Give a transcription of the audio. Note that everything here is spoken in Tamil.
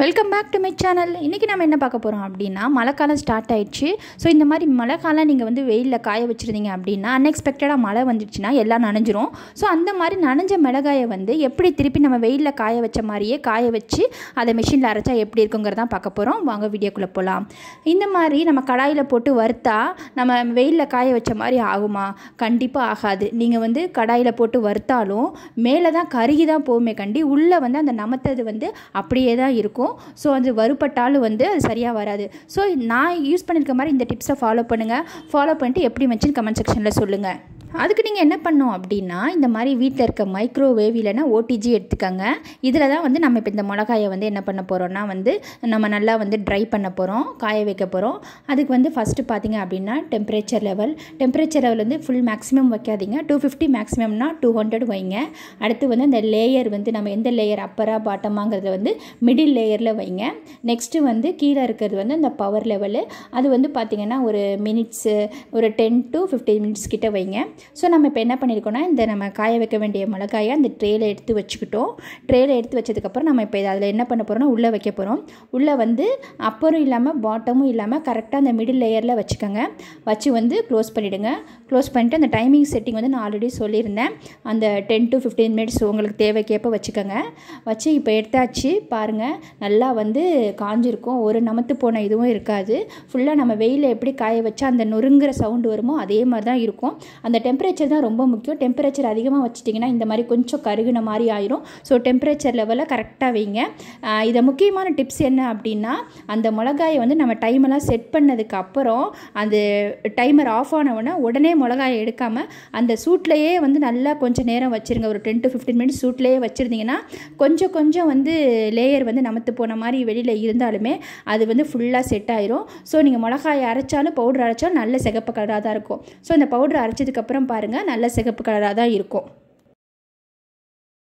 welcome back to my channel இன்றைக்கி நம்ம என்ன பார்க்க போகிறோம் அப்படின்னா மழைக்காலம் ஸ்டார்ட் ஆயிடுச்சு ஸோ இந்த மாதிரி மழைக்காலம் நீங்கள் வந்து வெயிலில் காய வச்சுருந்தீங்க அப்படின்னா அன்எக்ஸ்பெக்டடாக மழை வந்துடுச்சுன்னா எல்லாம் நனைஞ்சிரும் ஸோ அந்த மாதிரி நனைஞ்ச மிளகாயை வந்து எப்படி திருப்பி நம்ம வெயிலில் காய வச்ச மாதிரியே காய வச்சு அதை மிஷினில் அரைச்சா எப்படி இருக்குங்கிறதான் பார்க்க போகிறோம் வாங்க வீடியோக்குள்ளே போகலாம் இந்த மாதிரி நம்ம கடாயில் போட்டு வறுத்தா நம்ம வெயிலில் காய வச்ச மாதிரி ஆகுமா கண்டிப்பாக ஆகாது நீங்கள் வந்து கடாயில் போட்டு வறுத்தாலும் மேலே தான் கருகி தான் போகுமே கண்டி உள்ளே வந்து அந்த நமத்தது வந்து அப்படியே தான் இருக்கும் இருக்கும் ஸோ அது வறுப்பட்டாலும் வந்து அது சரியாக வராது ஸோ நான் யூஸ் பண்ணியிருக்க மாதிரி இந்த டிப்ஸை ஃபாலோ பண்ணுங்கள் ஃபாலோ பண்ணிட்டு எப்படி வந்துச்சுன்னு கமெண்ட் செக்ஷனில் சொல்லுங்கள் அதுக்கு நீங்கள் என்ன பண்ணோம் அப்படின்னா இந்த மாதிரி வீட்டில் இருக்க மைக்ரோவேவ் இல்லைனா ஓடிஜி எடுத்துக்கோங்க இதில் தான் வந்து நம்ம இப்போ இந்த மிளகாயை வந்து என்ன பண்ண போகிறோம்னா வந்து நம்ம நல்லா வந்து ட்ரை பண்ண போகிறோம் காய வைக்க போகிறோம் அதுக்கு வந்து ஃபஸ்ட்டு பார்த்திங்க அப்படின்னா டெம்பரேச்சர் லெவல் டெம்பரேச்சர் லெவல் வந்து ஃபுல் மேக்ஸிமம் வைக்காதீங்க டூ ஃபிஃப்டி மேக்ஸிமம்னா டூ ஹண்ட்ரட் வைங்க அடுத்து வந்து அந்த லேயர் வந்து நம்ம எந்த லேயர் அப்பரா பாட்டமாங்கிறத வந்து மிடில் லேயரில் வைங்க நெக்ஸ்ட்டு வந்து கீழே இருக்கிறது வந்து அந்த பவர் லெவலு அது வந்து பார்த்திங்கன்னா ஒரு மினிட்ஸு ஒரு டென் டு ஃபிஃப்டீன் மினிட்ஸ் கிட்டே வைங்க ஸோ நம்ம இப்போ என்ன பண்ணியிருக்கோம்னா இந்த நம்ம காய வைக்க வேண்டிய மிளகாயை அந்த ட்ரேயில் எடுத்து வச்சுக்கிட்டோம் ட்ரேயில் எடுத்து வச்சதுக்கப்புறம் நம்ம இப்போ அதில் என்ன பண்ண போகிறோம்னா உள்ளே வைக்க போகிறோம் உள்ளே வந்து அப்பரும் இல்லாமல் பாட்டமும் இல்லாமல் கரெக்டாக அந்த மிடில் லேயரில் வச்சுக்கோங்க வச்சு வந்து க்ளோஸ் பண்ணிவிடுங்க க்ளோஸ் பண்ணிவிட்டு அந்த டைமிங் செட்டிங் வந்து நான் ஆல்ரெடி சொல்லியிருந்தேன் அந்த டென் டு ஃபிஃப்டீன் மினிட்ஸ் உங்களுக்கு தேவைக்கேற்ப வச்சுக்கோங்க வச்சு இப்போ எடுத்தாச்சு பாருங்கள் நல்லா வந்து காஞ்சிருக்கும் ஒரு நமத்து போன இதுவும் இருக்காது ஃபுல்லாக நம்ம வெயிலில் எப்படி காய வச்சா அந்த நொறுங்குற சவுண்டு வருமோ அதே மாதிரி தான் இருக்கும் அந்த டைம் டெம்பரேச்சர் தான் ரொம்ப முக்கியம் டெம்பரேச்சர் அதிகமாக வச்சுட்டிங்கன்னா இந்த மாதிரி கொஞ்சம் கருகுன மாதிரி ஆயிரும் ஸோ டெம்பரேச்சர் லெவலில் கரெக்டாக வைங்க இதை முக்கியமான டிப்ஸ் என்ன அப்படின்னா அந்த மிளகாயை வந்து நம்ம டைமெல்லாம் செட் பண்ணதுக்கு அப்புறம் அந்த டைமர் ஆஃப் ஆனவுடனே உடனே மிளகாயை எடுக்காமல் அந்த சூட்லேயே வந்து நல்லா கொஞ்சம் நேரம் வச்சுருங்க ஒரு டென் டு ஃபிஃப்டீன் மினிட்ஸ் சூட்லேயே வச்சுருந்தீங்கன்னா கொஞ்சம் கொஞ்சம் வந்து லேயர் வந்து நமத்து போன மாதிரி வெளியில் இருந்தாலுமே அது வந்து ஃபுல்லாக செட் ஆயிரும் ஸோ நீங்கள் மிளகாயை அரைச்சாலும் பவுடர் அரைச்சாலும் நல்ல சிகப்பு கலராக தான் இருக்கும் ஸோ அந்த பவுடர் அரைச்சதுக்கப்புறம் பாருங்கள் நல்ல சிகப்பு கலராக தான் இருக்கும்